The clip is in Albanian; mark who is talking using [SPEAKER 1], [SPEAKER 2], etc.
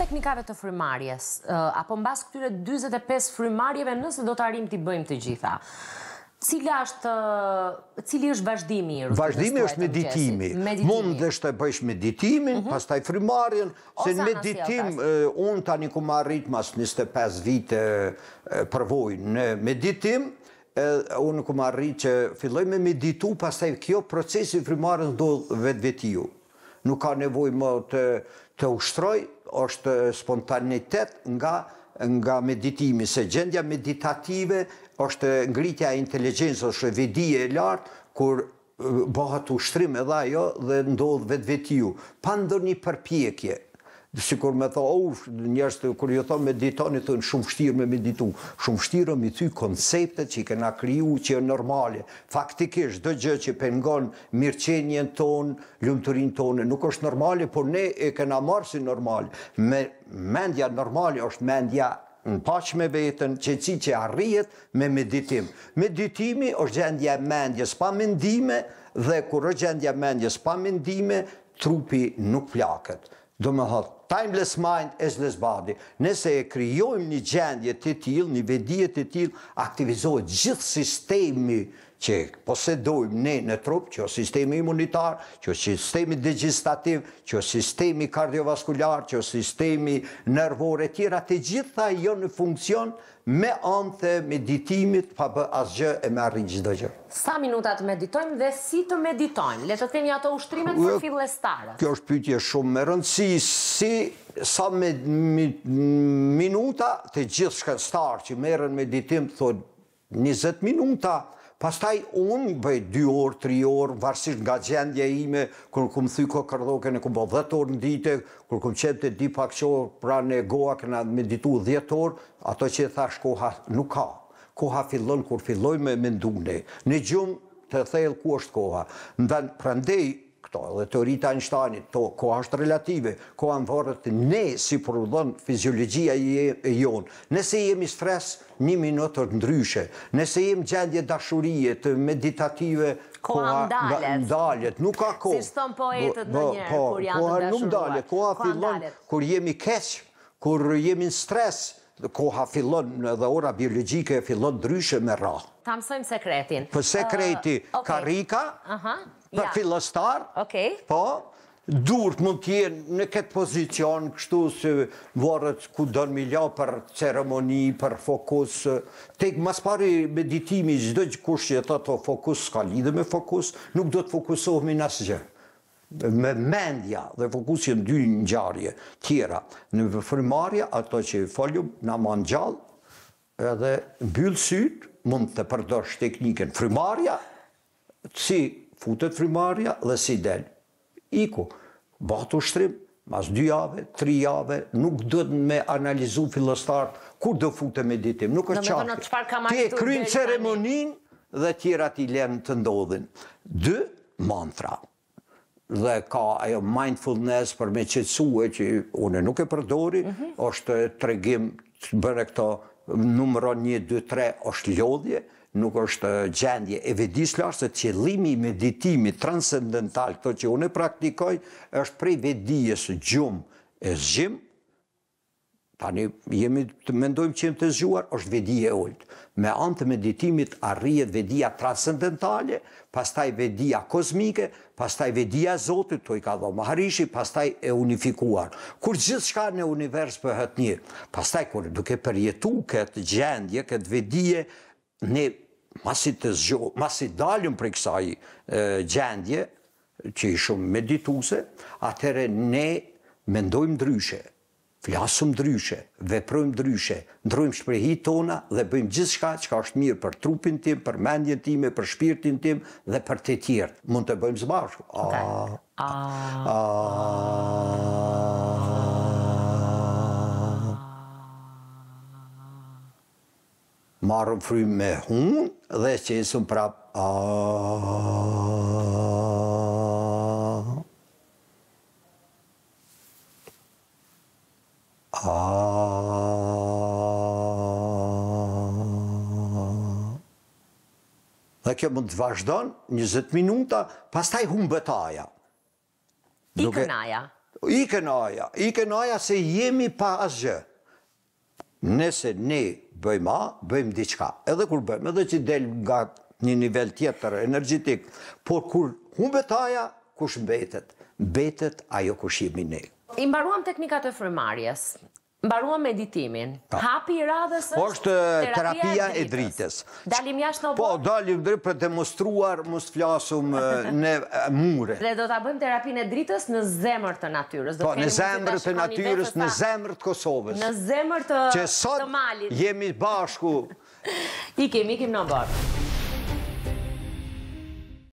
[SPEAKER 1] teknikave të frymarjes, apo mbas këtyre 45 frymarjeve, nëse do të arrim të i bëjmë të gjitha, Cila është, cili është vazhdimi i Vazhdimi është meditimi.
[SPEAKER 2] Mund dhe shtë e bëjsh meditimin, mhm. pas taj se në meditim, unë tani ku ma rritë mas 25 vite përvoj në meditim, unë ku ma rritë që filloj me meditu, pas taj kjo procesi frimarjen do vetë vetiju. Nuk ka nevoj më të ushtroj, është spontanitet nga, nga meditimi, se gjendja meditative është ngritja e inteligencës, është vidije e lartë, kur bëhat ushtrim edhe ajo dhe ndodh vetë vetiu, pa ndër një përpjekje, si kur me tha, oh, njerës të kur jo tha meditoni, thënë shumë shtirë me meditu, shumë shtirë me ty konceptet që i kena kriju që e normale, faktikisht, dhe gjë që pengon mirqenjen tonë, lumëtërin tonë, nuk është normale, por ne e kena marë si normale, me mendja normale është mendja në pash me vetën, që ci që arrijet me meditim. Meditimi është gjendja mendjes pa mendime, dhe kur është gjendja mendjes pa mendime, trupi nuk plaket. Do më thotë, timeless mind, endless body. Nëse e kryojmë një gjendje të tilë, një vedije të tilë, aktivizohet gjithë sistemi që posedojmë ne në trup, që o sistemi imunitar, që o sistemi digestativ, që o sistemi kardiovaskular, që o sistemi nervore, tjera të gjitha jo në funksion me anë të meditimit pa bë asgjë e me arrin gjithë gjë.
[SPEAKER 1] Sa minutat meditojmë dhe si të meditojmë? Letë të një ato ushtrimet për fillestarët.
[SPEAKER 2] Kjo është pytje shumë me rëndësi, si sa minuta të gjithë starë që merën meditim, thot 20 minuta, Pastaj unë bëj 2 orë, 3 orë, varsisht nga gjendje ime, kërë këmë thyko kërdoke në këmë bërë 10 orë në dite, kërë këmë qëtë të di pak qorë, pra në goa këna me ditu 10 orë, ato që e thash koha nuk ka. Koha fillon, kur filloj me mendune. Në gjumë të thejlë ku është koha. Në vend prandej, këto, edhe teorita Einsteinit, to, ko është relative, ko anë vërët ne si prudhon fiziologjia e, e jonë, nëse jemi stres një minutër ndryshe, nëse jemi gjendje dashurije të meditative, Koha ndalet. nuk ka ko. Si shtëm poetët në njerë, kur po, janë koha të dashuruar. nuk koha koha fillon, ndalet. kur jemi keq, kur jemi në stres, koha fillon dhe ora biologjike fillon ndryshe me ra.
[SPEAKER 1] Ta mësojmë sekretin. Për sekreti, karika, për
[SPEAKER 2] filastar, po, durët mund t'jenë në këtë pozicion, kështu se vërët ku dënë milja për ceremoni, për fokus, tek mas pari meditimi, gjithë që kush që jetë ato fokus, s'ka lidhe me fokus, nuk do të fokusohme në asëgjë me mendja dhe fokusin dy një njarje tjera në vëfërmarja, ato që i foljum në manë gjallë edhe në sytë mund të përdosh teknikën vëfërmarja si futet frimarja dhe si del. Iku, batu shtrim, mas dy jave, tri jave, nuk dhëtë me analizu filostartë, kur dhe futet meditim, nuk është qatë. Ti e krynë ceremonin dhe tjera ti lenë të ndodhin. Dë mantra dhe ka ajo mindfulness për me qetsue që une nuk e përdori, është mhm. të është tregim të bërë këto numëron 1, 2, 3, është lodhje, nuk është gjendje e vedis lartë, se qëllimi i meditimit transcendental, këto që unë e praktikoj, është prej vedijes gjumë e zgjimë, tani jemi të mendojmë që jemi të zgjuar, është vedije e ullët. Me antë të meditimit arrijet vedija transcendentale, pastaj vedija kozmike, pastaj vedija zotit, të i ka dho maharishi, pastaj e unifikuar. Kur gjithë shka në univers hëtë një, pastaj kur duke përjetu këtë gjendje, këtë vedije, ne masi të zgjo, masi dalëm për kësaj gjendje, që i shumë medituse, atëre ne mendojmë dryshe, flasëm dryshe, veprojmë dryshe, ndrojmë shprehi tona dhe bëjmë gjithë shka që ka është mirë për trupin tim, për mendjen time, për shpirtin tim dhe për të tjertë. Mund të bëjmë zbashku. Aaaaaa. Aaaaaa. marrëm frymë me hunë dhe qesëm prapë. Dhe kjo mund të vazhdon 20 minuta, pas taj hunë bëtaja. Ikë aja. Ikë në aja, se jemi pa asgjë. Nese ne bëjmë A, bëjmë diçka. Edhe kur bëjmë, edhe që del nga një nivel tjetër energjetik, por kur humbet aja, kush mbetet? Mbetet ajo kush jemi ne.
[SPEAKER 1] I mbaruam teknikat e frymarrjes. Mbarua meditimin. Hapi i radhës po është, është eh, terapia, e drites. Dalim jashtë
[SPEAKER 2] në bërë? Po, dalim drë për të mostruar, mos flasum eh, në eh, mure.
[SPEAKER 1] Dhe do të bëjmë terapin e drites në zemër të natyrës Po, në zemër të natyrës, në zemër
[SPEAKER 2] të Kosovës. Në
[SPEAKER 1] zemër të, të malit. Që sot
[SPEAKER 2] jemi bashku.
[SPEAKER 1] I kemi, i kemi në
[SPEAKER 2] bërë.